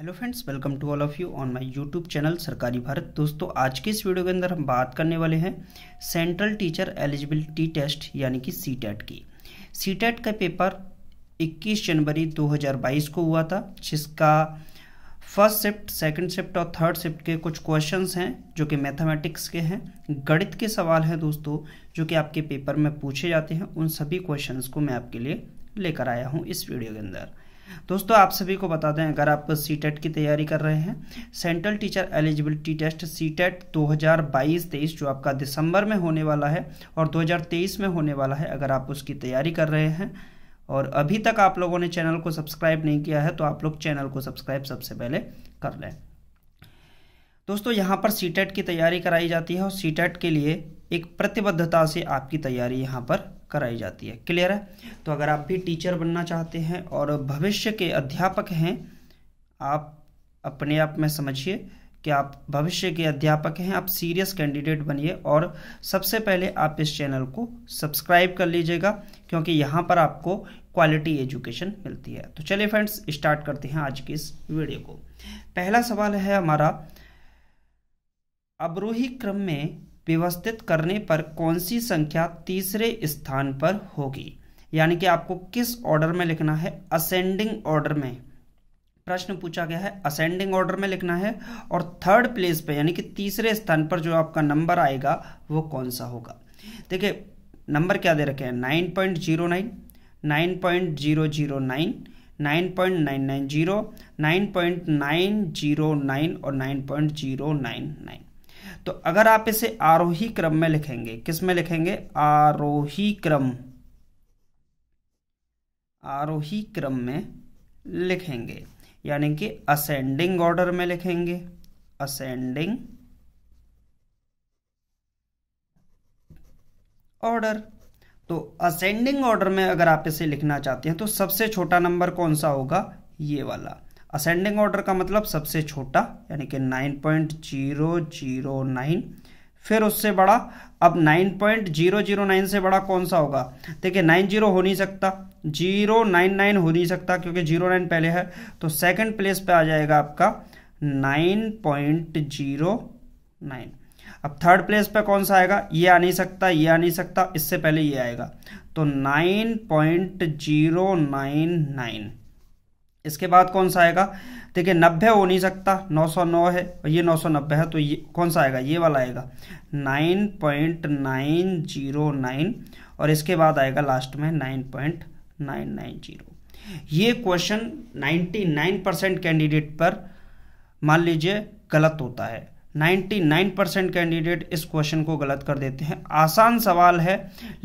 hello friends welcome to all of you on my YouTube channel Sarkari Bharat दोस्तों आज के इस वीडियो के अंदर हम बात करने वाले हैं सेंट्रल टीचर एलिजिबिलिटी टेस्ट यानी कि सी की सी का पेपर 21 जनवरी 2022 को हुआ था जिसका फर्स्ट शिफ्ट सेकंड शिफ्ट और थर्ड शिफ्ट के कुछ क्वेश्चंस हैं जो कि मैथमेटिक्स के हैं गणित के सवाल हैं दोस्तों जो कि आपके पेपर में पूछे जाते हैं उन सभी क्वेश्चंस को मैं आपके लिए लेकर आया हूँ इस वीडियो के अंदर दोस्तों आप सभी को बता दें अगर आप सी e की तैयारी कर रहे हैं central teacher eligibility test C TET दो जो आपका दिसंबर में होने वाला है और 2023 में होने वाला है अगर आप उसकी तैयारी कर रहे हैं और अभी तक आप लोगों ने चैनल को सब्सक्राइब नहीं किया है तो आप लोग चैनल को सब्सक्राइब सबसे पहले कर लें दोस्तों यहाँ पर सी e की तैयारी कराई जाती है और सी e के लिए एक प्रतिबद्धता से आपकी तैयारी यहाँ पर कराई जाती है क्लियर है तो अगर आप भी टीचर बनना चाहते हैं और भविष्य के अध्यापक हैं आप अपने आप में समझिए कि आप भविष्य के अध्यापक हैं आप सीरियस कैंडिडेट बनिए और सबसे पहले आप इस चैनल को सब्सक्राइब कर लीजिएगा क्योंकि यहाँ पर आपको क्वालिटी एजुकेशन मिलती है तो चलिए फ्रेंड्स स्टार्ट करते हैं आज की इस वीडियो को पहला सवाल है हमारा अवरोही क्रम में व्यवस्थित करने पर कौन सी संख्या तीसरे स्थान पर होगी यानी कि आपको किस ऑर्डर में लिखना है असेंडिंग ऑर्डर में प्रश्न पूछा गया है असेंडिंग ऑर्डर में लिखना है और थर्ड प्लेस पे यानी कि तीसरे स्थान पर जो आपका नंबर आएगा वो कौन सा होगा देखिए नंबर क्या दे रखे हैं nine point zero nine nine point zero zero nine nine point nine nine zero nine point nine zero nine और nine point zero nine nine तो अगर आप इसे आरोही क्रम में लिखेंगे किस में लिखेंगे आरोही क्रम आरोही क्रम में लिखेंगे यानी कि असेंडिंग ऑर्डर में लिखेंगे असेंडिंग ऑर्डर तो असेंडिंग ऑर्डर में अगर आप इसे लिखना चाहते हैं तो सबसे छोटा नंबर कौन सा होगा ये वाला असेंडिंग ऑर्डर का मतलब सबसे छोटा यानी कि nine point zero zero nine फिर उससे बड़ा अब nine point zero zero nine से बड़ा कौन सा होगा देखिए नाइन जीरो हो नहीं सकता जीरो नाइन नाइन हो नहीं सकता क्योंकि जीरो नाइन पहले है तो सेकेंड प्लेस पर आ जाएगा आपका नाइन पॉइंट जीरो नाइन अब थर्ड प्लेस पे कौन सा आएगा ये आ नहीं सकता ये आ नहीं सकता इससे पहले ये आएगा तो nine point zero nine nine इसके बाद कौन सा आएगा देखिए नब्बे हो नहीं सकता 909 है और ये 990 है तो ये कौन सा आएगा ये वाला आएगा 9.909 और इसके बाद आएगा लास्ट में 9.990 ये क्वेश्चन 99 परसेंट कैंडिडेट पर मान लीजिए गलत होता है 99 परसेंट कैंडिडेट इस क्वेश्चन को गलत कर देते हैं आसान सवाल है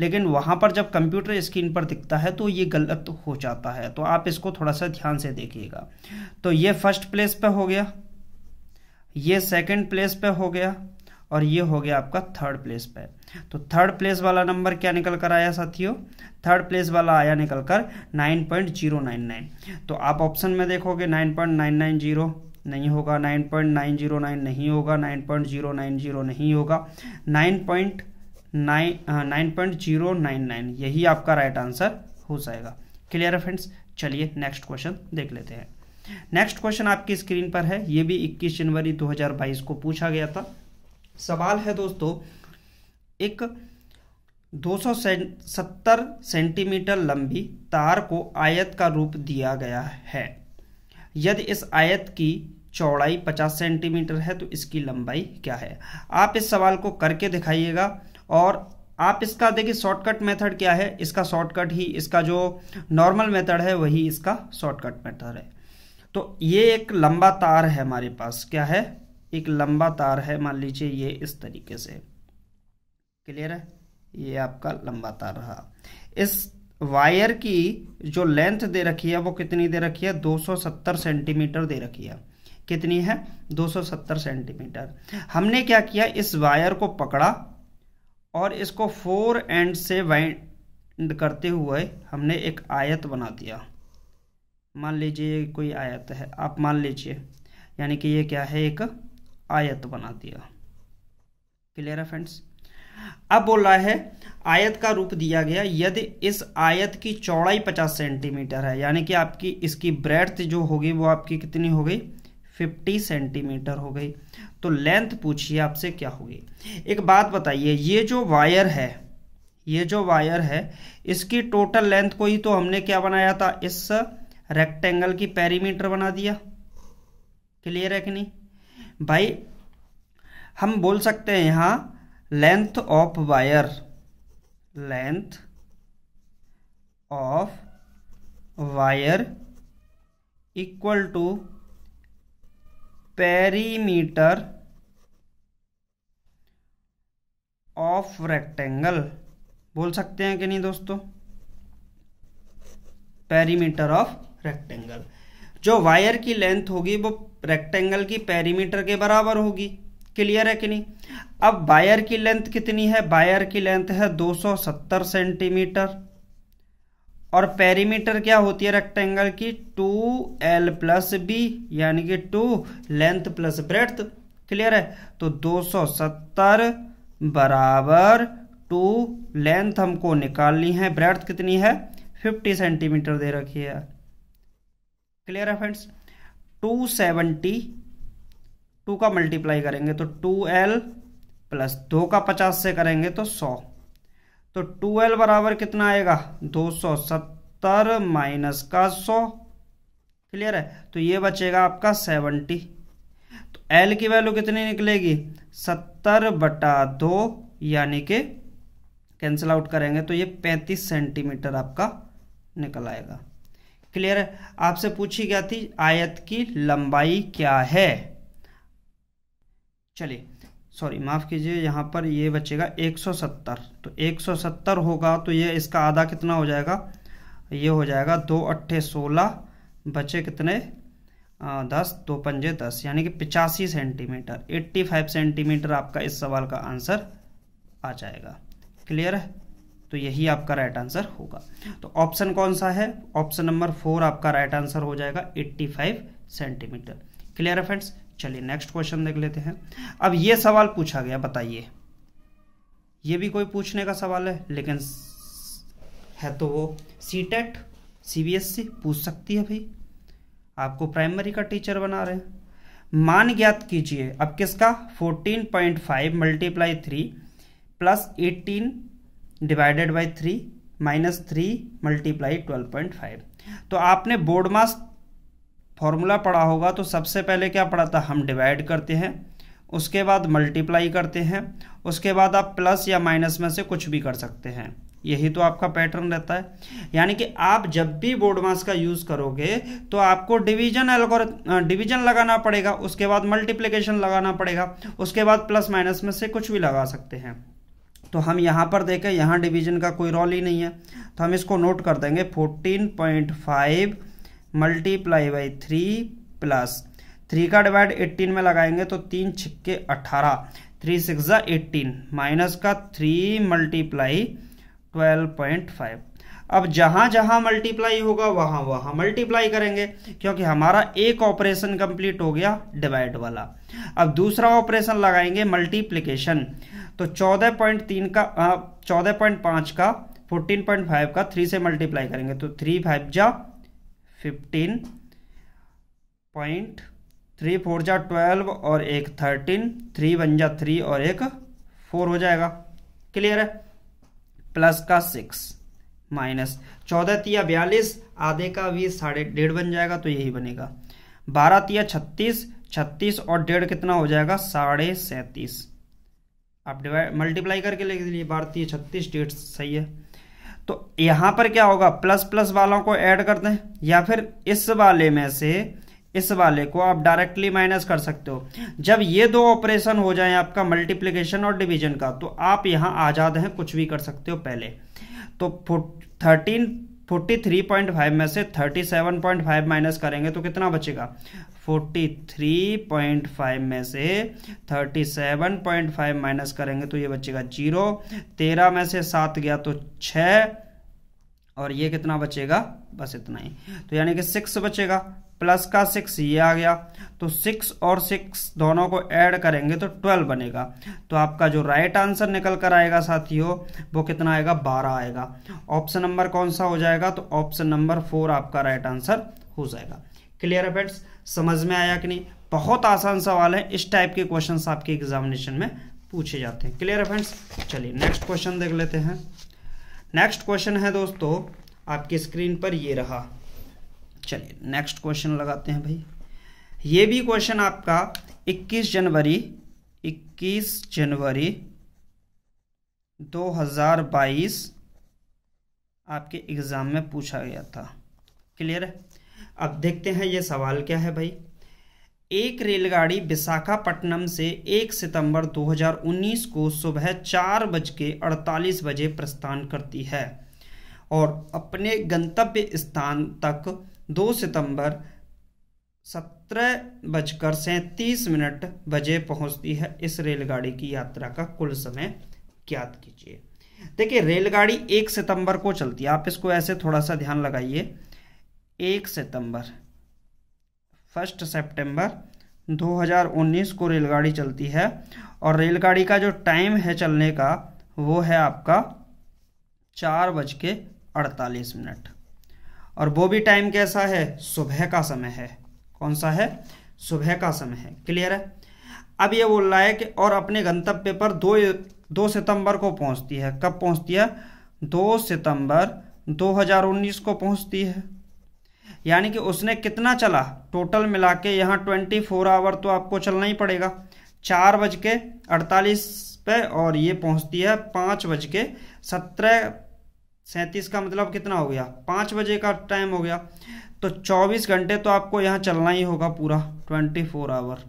लेकिन वहाँ पर जब कंप्यूटर स्क्रीन पर दिखता है तो ये गलत हो जाता है तो आप इसको थोड़ा सा ध्यान से देखिएगा तो ये फर्स्ट प्लेस पे हो गया ये सेकंड प्लेस पे हो गया और ये हो गया आपका थर्ड प्लेस पे तो थर्ड प्लेस वाला नंबर क्या निकल कर आया साथियों थर्ड प्लेस वाला आया निकल कर 9.099 तो आप ऑप्शन में देखोगे 9.990 नहीं होगा 9.909 नहीं होगा 9.090 नहीं होगा 9.9 यही आपका राइट आंसर हो जाएगा क्लियर है फ्रेंड्स चलिए नेक्स्ट क्वेश्चन देख लेते हैं नेक्स्ट क्वेश्चन आपकी स्क्रीन पर है ये भी 21 जनवरी 2022 को पूछा गया था सवाल है दोस्तों एक 270 सेंटीमीटर लंबी तार को आयत का रूप दिया गया है यदि इस आयत की चौड़ाई 50 सेंटीमीटर है तो इसकी लंबाई क्या है आप इस सवाल को करके दिखाइएगा और आप इसका देखिए शॉर्टकट मेथड क्या है इसका शॉर्टकट ही इसका जो नॉर्मल मेथड है वही इसका शॉर्टकट मेथड है तो ये एक लंबा तार है हमारे पास क्या है एक लंबा तार है मान लीजिए ये इस तरीके से क्लियर है ये आपका लंबा तार रहा इस वायर की जो लेंथ दे रखी है वो कितनी दे रखी है 270 सेंटीमीटर दे रखी है कितनी है 270 सेंटीमीटर हमने क्या किया इस वायर को पकड़ा और इसको फोर एंड से वाइंड करते हुए हमने एक आयत बना दिया मान लीजिए कोई आयत है आप मान लीजिए यानी कि ये क्या है एक आयत बना दिया क्लियर है फ्रेंड्स अब बोल रहा है आयत का रूप दिया गया यदि इस आयत की चौड़ाई 50 सेंटीमीटर है यानी कि आपकी इसकी ब्रेथ जो होगी वो आपकी कितनी हो गई 50 सेंटीमीटर हो गई तो लेंथ पूछिए आपसे क्या होगी एक बात बताइए ये जो वायर है ये जो वायर है इसकी टोटल लेंथ को ही तो हमने क्या बनाया था इस रेक्टेंगल की पेरीमीटर बना दिया क्लियर है कि नहीं भाई हम बोल सकते हैं यहां length of wire length of wire equal to perimeter of rectangle बोल सकते हैं कि नहीं दोस्तों पेरीमीटर ऑफ रेक्टेंगल जो वायर की लेंथ होगी वो रेक्टेंगल की पेरीमीटर के बराबर होगी क्लियर है कि नहीं अब वायर की लेंथ कितनी है वायर की लेंथ है 270 सेंटीमीटर और पेरीमीटर क्या होती है रेक्टेंगल की टू एल प्लस बी यानी कि two length plus breadth clear है तो 270 बराबर टू लेंथ हमको निकालनी है ब्रेथ कितनी है 50 सेंटीमीटर दे रखी है क्लियर है फ्रेंड्स 270 टू का मल्टीप्लाई करेंगे तो 2l प्लस दो का 50 से करेंगे तो 100 तो एल बराबर कितना आएगा दो सौ सत्तर माइनस का सौ क्लियर है तो ये बचेगा आपका सेवेंटी तो एल की वैल्यू कितनी निकलेगी सत्तर बटा दो यानी कि कैंसिल आउट करेंगे तो ये पैंतीस सेंटीमीटर आपका निकल आएगा क्लियर है आपसे पूछी गया थी आयत की लंबाई क्या है चलिए सॉरी माफ़ कीजिए यहाँ पर ये बचेगा 170 तो 170 होगा तो ये इसका आधा कितना हो जाएगा ये हो जाएगा दो अट्ठे सोलह बचे कितने आ, दस दो पंजे दस यानी कि पिचासी सेंटीमीटर 85 सेंटीमीटर आपका इस सवाल का आंसर आ जाएगा क्लियर है तो यही आपका राइट आंसर होगा तो ऑप्शन कौन सा है ऑप्शन नंबर फोर आपका राइट आंसर हो जाएगा 85 सेंटीमीटर क्लियर है फ्रेंड्स चलिए नेक्स्ट क्वेश्चन देख लेते हैं अब ये सवाल पूछा गया बताइए ये भी कोई पूछने का सवाल है लेकिन है तो वो C TET C B S C पूछ सकती है भाई आपको प्राइमरी का टीचर बना रहे हैं मान ज्ञात कीजिए अब किसका 14.5 point five multiply three plus eighteen divided by three minus three multiply twelve point five तो आपने बोर्ड मास फॉर्मूला पढ़ा होगा तो सबसे पहले क्या पढ़ा था हम डिवाइड करते हैं उसके बाद मल्टीप्लाई करते हैं उसके बाद आप प्लस या माइनस में से कुछ भी कर सकते हैं यही तो आपका पैटर्न रहता है यानी कि आप जब भी बोर्ड मास का यूज़ करोगे तो आपको डिवीजन एलगोर डिवीजन लगाना पड़ेगा उसके बाद मल्टीप्लिकेशन लगाना पड़ेगा उसके बाद प्लस माइनस में से कुछ भी लगा सकते हैं तो हम यहाँ पर देखें यहाँ डिवीजन का कोई रोल ही नहीं है तो हम इसको नोट कर देंगे fourteen point five multiply by three plus three का डिवाइड एट्टीन में लगाएंगे तो तीन छिक्के अट्ठारह थ्री सिक्स ज़ा एट्टीन माइनस का three multiply twelve point five अब जहाँ जहाँ मल्टीप्लाई होगा वहाँ वहाँ मल्टीप्लाई करेंगे क्योंकि हमारा एक ऑपरेशन कंप्लीट हो गया डिवाइड वाला अब दूसरा ऑपरेशन लगाएंगे मल्टीप्लीकेशन तो चौदह पॉइंट तीन का चौदह पॉइंट पाँच का फोर्टीन पॉइंट फाइव का थ्री से मल्टीप्लाई करेंगे तो थ्री फाइव जा फिफ्टीन पॉइंट थ्री फोर जा ट्वेल्व और एक थर्टीन थ्री वन जा थ्री और एक फोर हो जाएगा क्लियर है प्लस का सिक्स माइनस चौदह तिया बयालीस आधे का भी साढ़े डेढ़ बन जाएगा तो यही बनेगा बारह तिया छत्तीस छत्तीस और डेढ़ कितना हो जाएगा साढ़े सैंतीस आप डिवाइड मल्टीप्लाई करके ले लीजिए बारह तिया छत्तीस डेढ़ सही है तो यहां पर क्या होगा प्लस प्लस वालों को ऐड कर दें या फिर इस वाले में से इस वाले को आप डायरेक्टली माइनस कर सकते हो जब ये दो ऑपरेशन हो जाए आपका मल्टीप्लीकेशन और डिवीजन का तो आप यहां आज़ाद हैं कुछ भी कर सकते हो पहले तो thirteen forty three point five में से thirty seven point five minus करेंगे तो कितना बचेगा 43.5 में से 37.5 माइनस करेंगे तो ये बचेगा जीरो तेरह में से सात गया तो छ और ये कितना बचेगा बस इतना ही तो यानी कि सिक्स बचेगा प्लस का सिक्स ये आ गया तो सिक्स और सिक्स दोनों को ऐड करेंगे तो ट्वेल्व बनेगा तो आपका जो राइट आंसर निकल कर आएगा साथियों वो कितना आएगा बारह आएगा ऑप्शन नंबर कौन सा हो जाएगा तो ऑप्शन नंबर फोर आपका राइट आंसर हो जाएगा क्लियर है फ्रेंड्स समझ में आया कि नहीं बहुत आसान सवाल है इस टाइप के क्वेश्चन आपके एग्जामिनेशन में पूछे जाते हैं क्लियर है फ्रेंड्स चलिए नेक्स्ट क्वेश्चन देख लेते हैं नेक्स्ट क्वेश्चन है दोस्तों आपकी स्क्रीन पर ये रहा चलिए नेक्स्ट क्वेश्चन लगाते हैं भाई ये भी क्वेश्चन आपका 21 जनवरी 21 जनवरी 2022 आपके एग्ज़ाम में पूछा गया था क्लियर है अब देखते हैं ये सवाल क्या है भाई एक रेलगाड़ी विशाखापट्टनम से 1 सितंबर 2019 को सुबह चार बज के अड़तालीस बजे प्रस्थान करती है और अपने गंतव्य स्थान तक 2 सितंबर सत्रह बजकर सैंतीस मिनट बजे पहुंचती है इस रेलगाड़ी की यात्रा का कुल समय ज्ञात कीजिए देखिए रेलगाड़ी एक सितंबर को चलती है आप इसको ऐसे थोड़ा सा ध्यान लगाइए एक सितंबर फर्स्ट सितंबर 2019 को रेलगाड़ी चलती है और रेलगाड़ी का जो टाइम है चलने का वो है आपका चार बज के अड़तालीस मिनट और वो भी टाइम कैसा है सुबह का समय है कौन सा है सुबह का समय है क्लियर है अब ये बोल रहा है कि और अपने गंतव्य पर दो दो सितंबर को पहुंचती है कब पहुंचती है दो सितंबर 2019 को पहुंचती है यानी कि उसने कितना चला टोटल मिला के यहाँ ट्वेंटी फोर आवर तो आपको चलना ही पड़ेगा चार बज के अड़तालीस पे और ये पहुँचती है पाँच बज के सत्रह सैंतीस का मतलब कितना हो गया पाँच बजे का टाइम हो गया तो चौबीस घंटे तो आपको यहाँ चलना ही होगा पूरा ट्वेंटी फोर आवर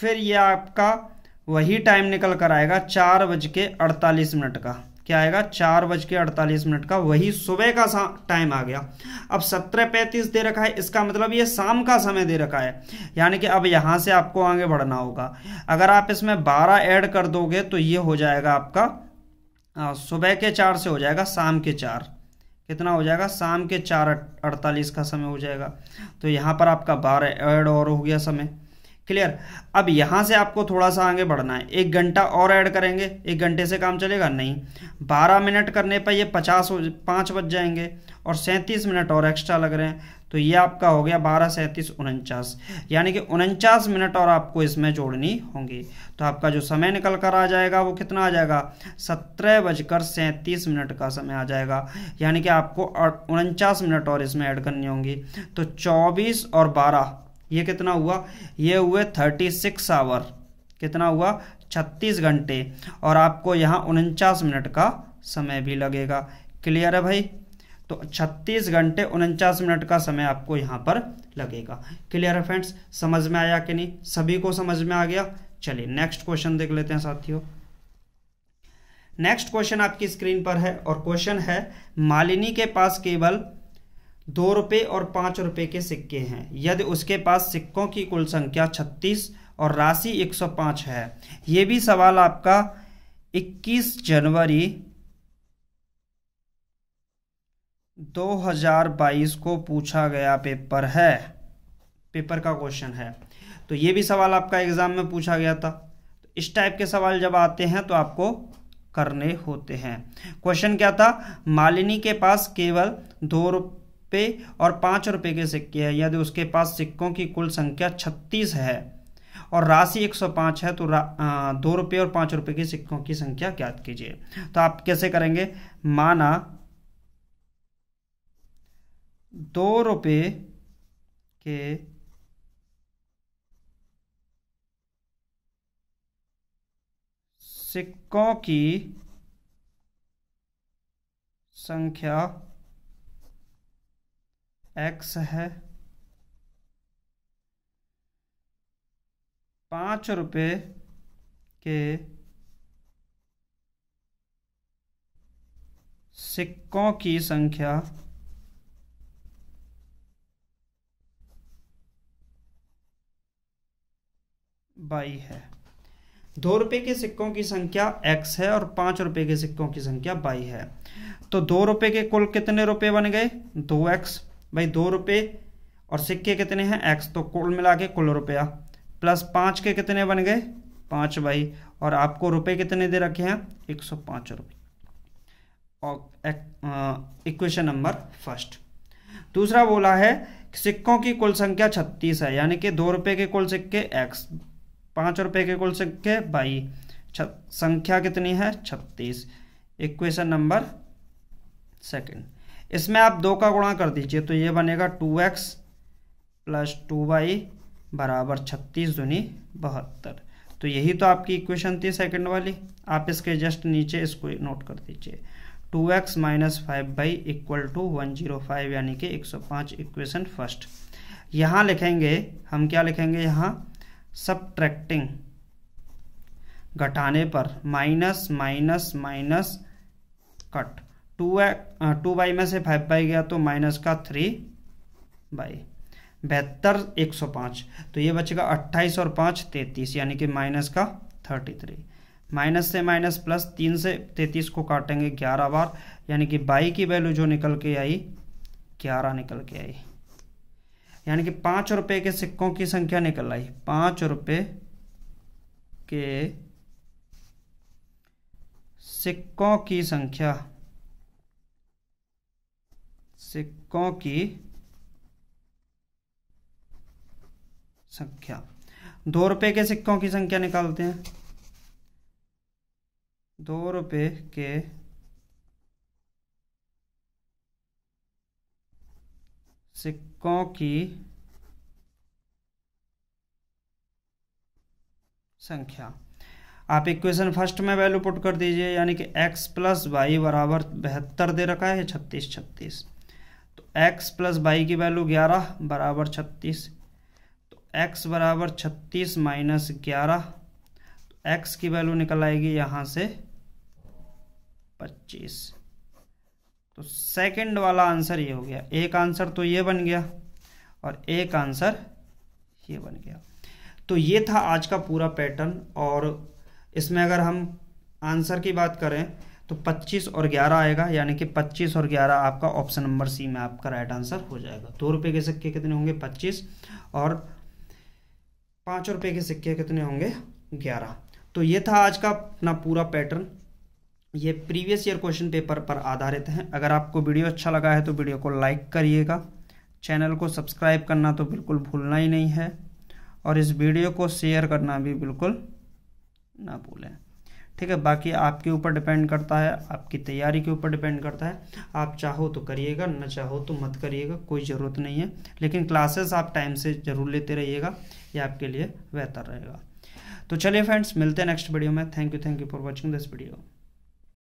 फिर ये आपका वही टाइम निकल कर आएगा चार बज के अड़तालीस मिनट का क्या आएगा चार बज के अड़तालीस मिनट का वही सुबह का टाइम आ गया अब सत्रह पैंतीस दे रखा है इसका मतलब ये शाम का समय दे रखा है यानी कि अब यहाँ से आपको आगे बढ़ना होगा अगर आप इसमें बारह ऐड कर दोगे तो ये हो जाएगा आपका सुबह के चार से हो जाएगा शाम के चार कितना हो जाएगा शाम के चार अड़तालीस का समय हो जाएगा तो यहाँ पर आपका बारह ऐड और हो गया समय क्लियर अब यहाँ से आपको थोड़ा सा आगे बढ़ना है एक घंटा और ऐड करेंगे एक घंटे से काम चलेगा नहीं बारह मिनट करने पर ये पचास पाँच बज जाएंगे और सैंतीस मिनट और एक्स्ट्रा लग रहे हैं तो ये आपका हो गया बारह सैंतीस उनचास यानी कि उनचास मिनट और आपको इसमें जोड़नी होंगी तो आपका जो समय निकल कर आ जाएगा वो कितना आ जाएगा सत्रह बजकर सैंतीस मिनट का समय आ जाएगा यानी कि आपको उनचास मिनट और इसमें ऐड करनी होंगी तो चौबीस और बारह ये कितना हुआ ये हुए थर्टी सिक्स आवर कितना हुआ छत्तीस घंटे और आपको यहाँ उनचास मिनट का समय भी लगेगा क्लियर है भाई तो 36 घंटे उनचास मिनट का समय आपको यहाँ पर लगेगा क्लियर है फ्रेंड्स समझ में आया कि नहीं सभी को समझ में आ गया चलिए नेक्स्ट क्वेश्चन देख लेते हैं साथियों नेक्स्ट क्वेश्चन आपकी स्क्रीन पर है और क्वेश्चन है मालिनी के पास केवल दो रुपये और पाँच रुपये के सिक्के हैं यदि उसके पास सिक्कों की कुल संख्या छत्तीस और राशि एक सौ पाँच है ये भी सवाल आपका इक्कीस जनवरी 2022 को पूछा गया पेपर है पेपर का क्वेश्चन है तो ये भी सवाल आपका एग्ज़ाम में पूछा गया था इस टाइप के सवाल जब आते हैं तो आपको करने होते हैं क्वेश्चन क्या था मालिनी के पास केवल दो रुपये पे और पाँच रुपये के सिक्के है यदि उसके पास सिक्कों की कुल संख्या छत्तीस है और राशि 105 है तो आ, दो रुपये और पाँच रुपये के सिक्कों की संख्या ज्ञात कीजिए तो आप कैसे करेंगे माना दो रुपये के सिक्कों की संख्या एक्स है पांच रुपये के सिक्कों की संख्या बाई है दो रुपए के सिक्कों की संख्या एक्स है और पांच रुपए के सिक्कों की संख्या बाई है तो दो रुपए के कुल कितने रुपए बन गए दो एक्स भाई दो रुपये और सिक्के कितने हैं एक्स तो कुल मिला के कुल रुपया प्लस पाँच के कितने बन गए पाँच भाई और आपको रुपए कितने दे रखे हैं एक सौ पाँच रुपये और इक्वेशन नंबर फर्स्ट दूसरा बोला है सिक्कों की कुल संख्या छत्तीस है यानी कि दो रुपये के कुल सिक्के एक्स पाँच रुपये के कुल सिक्के बाई संख्या कितनी है छत्तीस इक्वेशन नंबर सेकेंड इसमें आप दो का गुणा कर दीजिए तो ये बनेगा two x plus two by बराबर छत्तीस दूनी बहत्तर तो यही तो आपकी इक्वेशन थी सेकंड वाली आप इसके जस्ट नीचे इसको नोट कर दीजिए two x minus five by equal to one zero five यानी कि एक सौ पाँच इक्वेशन फर्स्ट यहाँ लिखेंगे हम क्या लिखेंगे यहाँ सब घटाने पर minus minus minus cut two two by में से फाइव बाई गया तो माइनस का थ्री बाई बहत्तर एक सौ पाँच तो ये बचेगा अट्ठाईस और पाँच तैंतीस यानी कि माइनस का थर्टी थ्री माइनस से माइनस प्लस तीन से तैंतीस को काटेंगे ग्यारह बार यानी कि बाई की वैल्यू जो निकल के आई ग्यारह निकल के आई यानी कि पाँच रुपये के सिक्कों की संख्या निकल आई पाँच रुपये के सिक्कों की संख्या सिक्कों की संख्या दो रुपए के सिक्कों की संख्या निकालते हैं दो रुपए के सिक्कों की संख्या आप इक्वेशन फर्स्ट में वैल्यू पुट कर दीजिए यानी कि x प्लस वाई बराबर बहत्तर दे रखा है छत्तीस छत्तीस एक्स प्लस वाई की वैल्यू ग्यारह बराबर छत्तीस तो एक्स बराबर छत्तीस माइनस ग्यारह तो एक्स की वैल्यू निकल आएगी यहाँ से पच्चीस तो सेकंड वाला आंसर ये हो गया एक आंसर तो ये बन गया और एक आंसर ये बन गया तो ये था आज का पूरा पैटर्न और इसमें अगर हम आंसर की बात करें तो 25 और 11 आएगा यानी कि 25 और 11 आपका ऑप्शन नंबर सी में आपका राइट आंसर हो जाएगा दो रुपये के सिक्के कितने होंगे 25 और पाँच रुपये के सिक्के कितने होंगे 11 तो ये था आज का अपना पूरा पैटर्न ये प्रीवियस ईयर क्वेश्चन पेपर पर आधारित है अगर आपको वीडियो अच्छा लगा है तो वीडियो को लाइक करिएगा चैनल को सब्सक्राइब करना तो बिल्कुल भूलना ही नहीं है और इस वीडियो को शेयर करना भी बिल्कुल ना भूलें ठीक है बाकी आपके ऊपर डिपेंड करता है आपकी तैयारी के ऊपर डिपेंड करता है आप चाहो तो करिएगा ना चाहो तो मत करिएगा कोई ज़रूरत नहीं है लेकिन क्लासेस आप टाइम से ज़रूर लेते रहिएगा ये आपके लिए बेहतर रहेगा तो चलिए फ्रेंड्स मिलते हैं नेक्स्ट वीडियो में thank you thank you for watching this video